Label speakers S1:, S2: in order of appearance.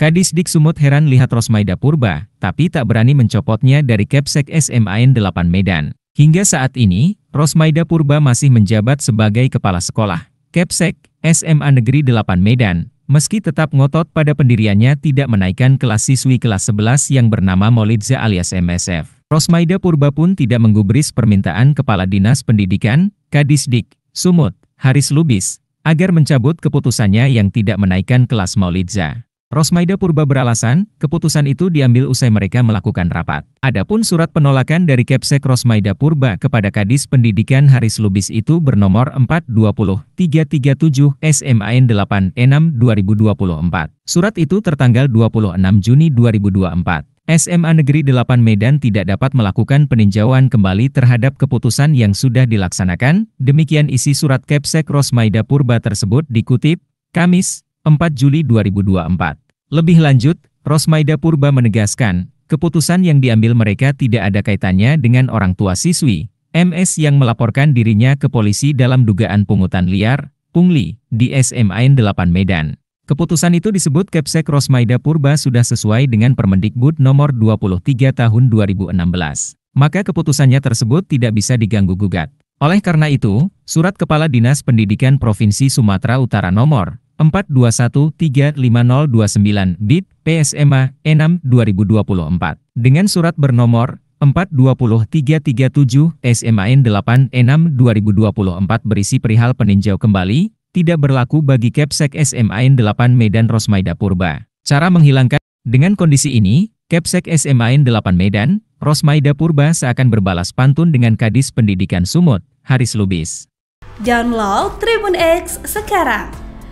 S1: Kadis Dik Sumut heran lihat Rosmaida Purba, tapi tak berani mencopotnya dari Kepsek SMAN 8 Medan. Hingga saat ini, Rosmaida Purba masih menjabat sebagai kepala sekolah. Kepsek, SMA Negeri 8 Medan, meski tetap ngotot pada pendiriannya tidak menaikkan kelas siswi kelas 11 yang bernama Molidza alias MSF. Rosmaida Purba pun tidak menggubris permintaan Kepala Dinas Pendidikan, Kadisdik, Sumut, Haris Lubis, agar mencabut keputusannya yang tidak menaikkan kelas Molidza. Rosmaida Purba beralasan, keputusan itu diambil usai mereka melakukan rapat. Adapun surat penolakan dari Kepsek Rosmaida Purba kepada Kadis Pendidikan Haris Lubis itu bernomor 420337 SMAN 86 2024. Surat itu tertanggal 26 Juni 2024. SMA Negeri 8 Medan tidak dapat melakukan peninjauan kembali terhadap keputusan yang sudah dilaksanakan. Demikian isi surat Kepsek Rosmaida Purba tersebut dikutip, Kamis, 4 Juli 2024. Lebih lanjut, Rosmaida Purba menegaskan, keputusan yang diambil mereka tidak ada kaitannya dengan orang tua siswi, MS yang melaporkan dirinya ke polisi dalam dugaan pungutan liar, pungli, di SMAN 8 Medan. Keputusan itu disebut Kepsek Rosmaida Purba sudah sesuai dengan Permendikbud nomor 23 tahun 2016. Maka keputusannya tersebut tidak bisa diganggu-gugat. Oleh karena itu, Surat Kepala Dinas Pendidikan Provinsi Sumatera Utara nomor 421-35029 BIT PSMA 6 2024 dengan surat bernomor 420-337 SMAN 6 2024 berisi perihal peninjau kembali, tidak berlaku bagi Kepsek SMAN 8 Medan Rosmaida Purba. Cara menghilangkan, dengan kondisi ini, Kepsek SMAN 8 Medan, Rosmaida Purba seakan berbalas pantun dengan Kadis Pendidikan Sumut, Haris Lubis. Download Tribun X sekarang